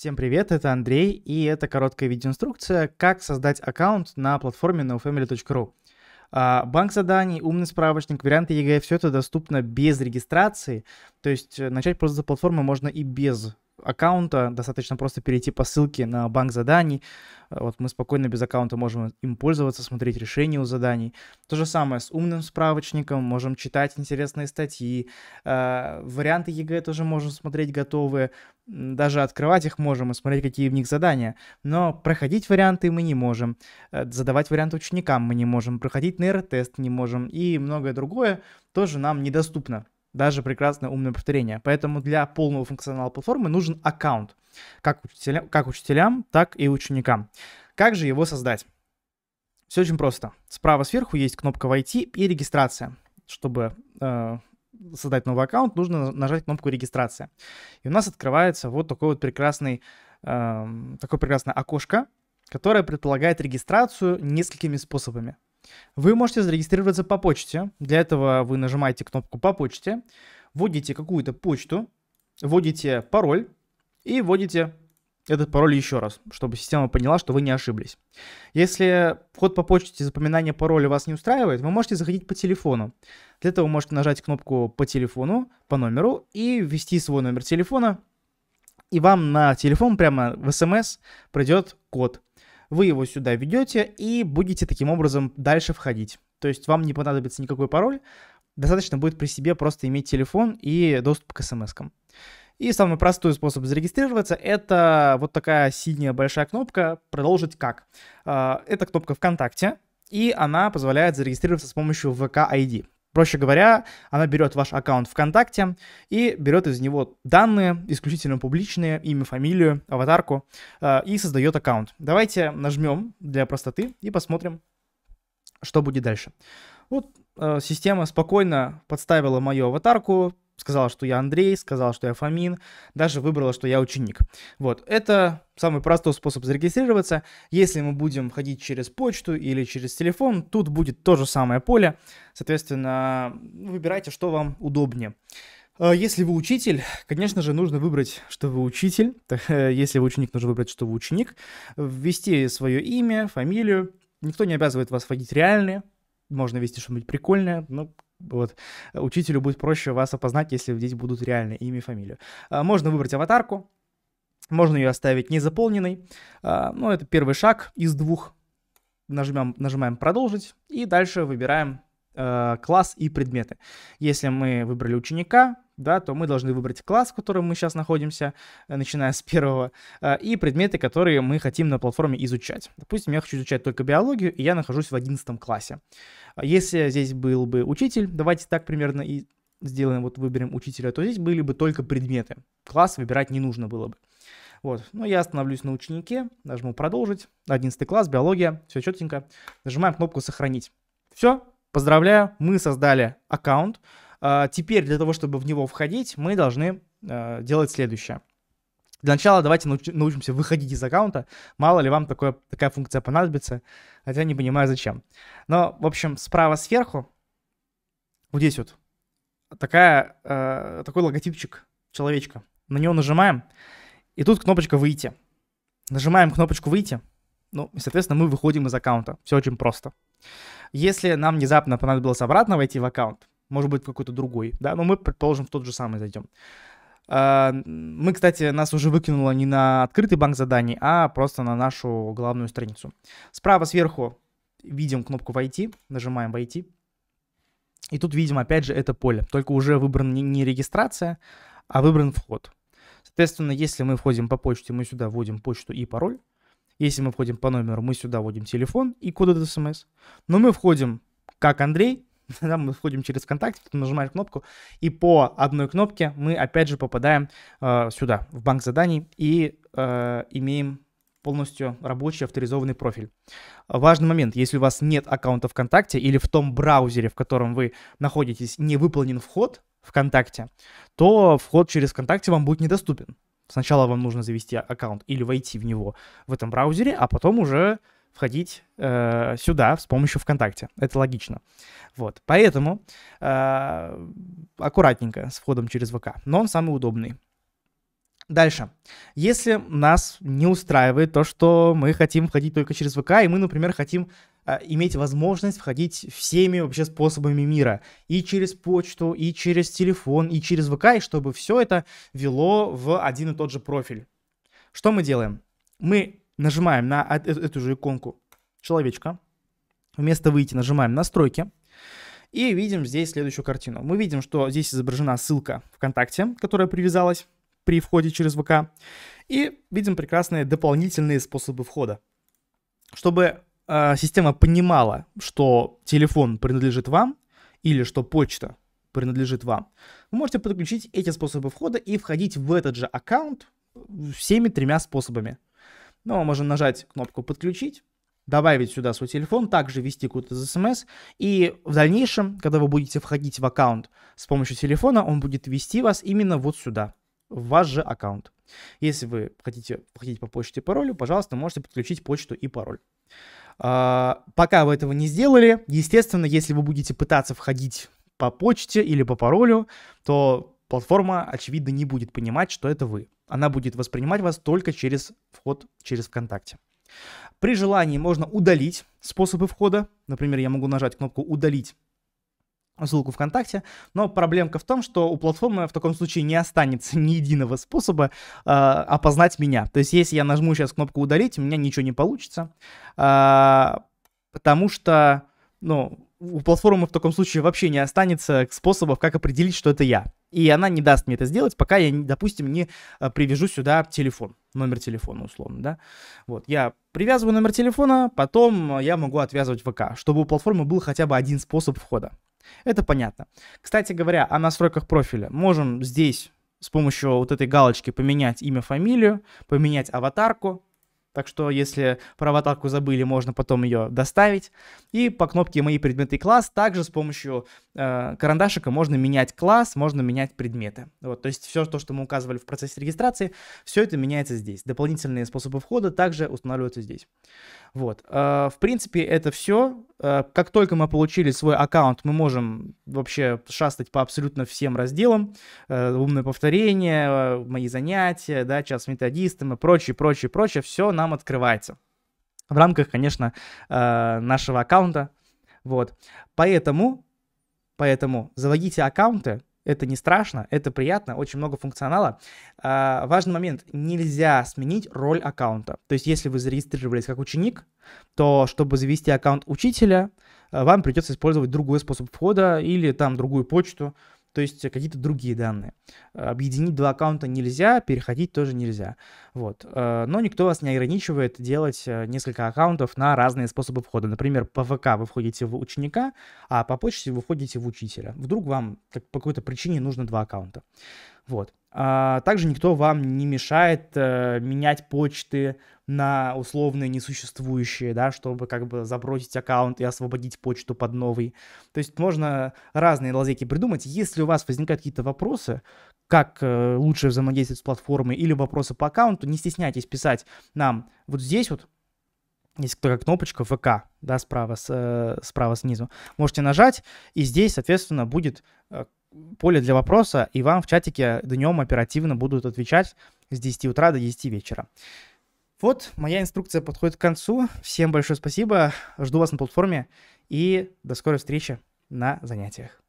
Всем привет, это Андрей, и это короткая видеоинструкция, как создать аккаунт на платформе nofamily.ru. А, банк заданий, умный справочник, варианты ЕГЭ, все это доступно без регистрации, то есть э, начать пользоваться платформой можно и без аккаунта, достаточно просто перейти по ссылке на банк заданий, вот мы спокойно без аккаунта можем им пользоваться, смотреть решения у заданий. То же самое с умным справочником, можем читать интересные статьи. Э, варианты ЕГЭ тоже можем смотреть готовые. Даже открывать их можем и смотреть, какие в них задания. Но проходить варианты мы не можем. Э, задавать варианты ученикам мы не можем. Проходить нейротест не можем. И многое другое тоже нам недоступно даже прекрасное умное повторение. Поэтому для полного функционала платформы нужен аккаунт, как учителям, как учителям, так и ученикам. Как же его создать? Все очень просто. Справа сверху есть кнопка «Войти» и «Регистрация». Чтобы э, создать новый аккаунт, нужно нажать кнопку «Регистрация». И у нас открывается вот такой вот прекрасный, э, такое прекрасное окошко, которое предполагает регистрацию несколькими способами. Вы можете зарегистрироваться по почте. Для этого вы нажимаете кнопку «По почте», вводите какую-то почту, вводите пароль и вводите этот пароль еще раз, чтобы система поняла, что вы не ошиблись. Если вход по почте запоминание пароля вас не устраивает, вы можете заходить по телефону. Для этого вы можете нажать кнопку по телефону, по номеру и ввести свой номер телефона, и вам на телефон прямо в смс эм придет код вы его сюда ведете и будете таким образом дальше входить. То есть вам не понадобится никакой пароль, достаточно будет при себе просто иметь телефон и доступ к смс -кам. И самый простой способ зарегистрироваться – это вот такая синяя большая кнопка «Продолжить как». А, это кнопка ВКонтакте, и она позволяет зарегистрироваться с помощью VK ID. Проще говоря, она берет ваш аккаунт ВКонтакте и берет из него данные, исключительно публичные, имя, фамилию, аватарку, э, и создает аккаунт. Давайте нажмем для простоты и посмотрим, что будет дальше. Вот э, система спокойно подставила мою аватарку, сказала, что я Андрей, сказала, что я Фомин, даже выбрала, что я ученик. Вот, это самый простой способ зарегистрироваться. Если мы будем ходить через почту или через телефон, тут будет то же самое поле. Соответственно, выбирайте, что вам удобнее. Э, если вы учитель, конечно же, нужно выбрать, что вы учитель. Э, если вы ученик, нужно выбрать, что вы ученик. Ввести свое имя, фамилию. Никто не обязывает вас вводить реальные. Можно вести что-нибудь прикольное, но вот учителю будет проще вас опознать, если здесь будут реально имя и фамилию. А, можно выбрать аватарку, можно ее оставить незаполненной. А, ну, это первый шаг из двух. Нажмем, нажимаем «Продолжить» и дальше выбираем э, класс и предметы. Если мы выбрали ученика, да, то мы должны выбрать класс, в котором мы сейчас находимся, э, начиная с первого, э, и предметы, которые мы хотим на платформе изучать. Допустим, я хочу изучать только биологию, и я нахожусь в 11 классе. А если здесь был бы учитель, давайте так примерно и сделаем, вот выберем учителя, то здесь были бы только предметы. Класс выбирать не нужно было бы. Вот, но ну, я остановлюсь на ученике, нажму «Продолжить», 11 класс, биология, все четенько. Нажимаем кнопку «Сохранить». Все, поздравляю, мы создали аккаунт, а, теперь для того, чтобы в него входить, мы должны а, делать следующее. Для начала давайте научимся выходить из аккаунта. Мало ли вам такое, такая функция понадобится, хотя не понимаю зачем. Но, в общем, справа сверху, вот здесь вот, такая, э, такой логотипчик человечка. На него нажимаем, и тут кнопочка «Выйти». Нажимаем кнопочку «Выйти», ну, и, соответственно, мы выходим из аккаунта. Все очень просто. Если нам внезапно понадобилось обратно войти в аккаунт, может быть, какой-то другой, да, но мы, предположим, в тот же самый зайдем. А, мы, кстати, нас уже выкинуло не на открытый банк заданий, а просто на нашу главную страницу. Справа сверху видим кнопку «Войти», нажимаем «Войти», и тут видим, опять же, это поле, только уже выбрана не регистрация, а выбран вход. Соответственно, если мы входим по почте, мы сюда вводим почту и пароль. Если мы входим по номеру, мы сюда вводим телефон и код от смс. Эм но мы входим как Андрей, там мы входим через ВКонтакте, нажимаем кнопку, и по одной кнопке мы опять же попадаем э, сюда, в банк заданий, и э, имеем полностью рабочий авторизованный профиль. Важный момент, если у вас нет аккаунта ВКонтакте или в том браузере, в котором вы находитесь, не выполнен вход ВКонтакте, то вход через ВКонтакте вам будет недоступен. Сначала вам нужно завести аккаунт или войти в него в этом браузере, а потом уже входить э, сюда с помощью ВКонтакте. Это логично. Вот, поэтому э, аккуратненько с входом через ВК, но он самый удобный. Дальше. Если нас не устраивает то, что мы хотим входить только через ВК, и мы, например, хотим э, иметь возможность входить всеми вообще способами мира. И через почту, и через телефон, и через ВК, и чтобы все это вело в один и тот же профиль. Что мы делаем? Мы Нажимаем на э, эту же иконку человечка. Вместо выйти нажимаем настройки. И видим здесь следующую картину. Мы видим, что здесь изображена ссылка ВКонтакте, которая привязалась при входе через ВК. И видим прекрасные дополнительные способы входа. Чтобы э, система понимала, что телефон принадлежит вам или что почта принадлежит вам, вы можете подключить эти способы входа и входить в этот же аккаунт всеми тремя способами. Но ну, мы а можем нажать кнопку «Подключить», добавить сюда свой телефон, также ввести код из смс, эм и в дальнейшем, когда вы будете входить в аккаунт с помощью телефона, он будет ввести вас именно вот сюда, в ваш же аккаунт. Если вы хотите входить по почте и паролю, пожалуйста, можете подключить почту и пароль. А, пока вы этого не сделали, естественно, если вы будете пытаться входить по почте или по паролю, то платформа, очевидно, не будет понимать, что это вы она будет воспринимать вас только через вход через ВКонтакте. При желании можно удалить способы входа. Например, я могу нажать кнопку «Удалить» ссылку ВКонтакте, но проблемка в том, что у платформы в таком случае не останется ни единого способа э, опознать меня. То есть, если я нажму сейчас кнопку «Удалить», у меня ничего не получится, э, потому что, ну, у платформы в таком случае вообще не останется способов, как определить, что это я. И она не даст мне это сделать, пока я, допустим, не э, привяжу сюда телефон, номер телефона условно, да. Вот, я привязываю номер телефона, потом э, я могу отвязывать ВК, чтобы у платформы был хотя бы один способ входа. Это понятно. Кстати говоря, о настройках профиля. Можем здесь с помощью вот этой галочки поменять имя, фамилию, поменять аватарку, так что, если про аватарку забыли, можно потом ее доставить. И по кнопке «Мои предметы и класс» также с помощью Э, карандашика можно менять класс, можно менять предметы. Вот, то есть все то, что мы указывали в процессе регистрации, все это меняется здесь. Дополнительные способы входа также устанавливаются здесь. Вот, э, в принципе, это все. Э, как только мы получили свой аккаунт, мы можем вообще шастать по абсолютно всем разделам. Умное повторение, мои занятия, да, час методистом и прочее, прочее, прочее. Все нам открывается. В рамках, конечно, нашего аккаунта. Вот. Поэтому Поэтому заводите аккаунты, это не страшно, это приятно, очень много функционала. А, важный момент, нельзя сменить роль аккаунта. То есть, если вы зарегистрировались как ученик, то чтобы завести аккаунт учителя, э, вам придется использовать другой способ входа или там другую почту то есть какие-то другие данные. Объединить два аккаунта нельзя, переходить тоже нельзя. Вот. Э, но никто вас не ограничивает делать э, несколько аккаунтов на разные способы входа. Например, по ВК вы входите в ученика, а по почте вы входите в учителя. Вдруг вам по какой-то причине нужно два аккаунта. Вот. А, также никто вам не мешает э, менять почты на условные несуществующие, да, чтобы как бы забросить аккаунт и освободить почту под новый. То есть можно разные лазейки придумать. Если у вас возникают какие-то вопросы, как э, лучше взаимодействовать с платформой или вопросы по аккаунту, не стесняйтесь писать нам вот здесь вот, есть такая кнопочка ВК, да, справа, с, э, справа снизу. Можете нажать, и здесь, соответственно, будет э, поле для вопроса, и вам в чатике днем оперативно будут отвечать с 10 утра до 10 вечера. Вот, моя инструкция подходит к концу. Всем большое спасибо, жду вас на платформе и до скорой встречи на занятиях.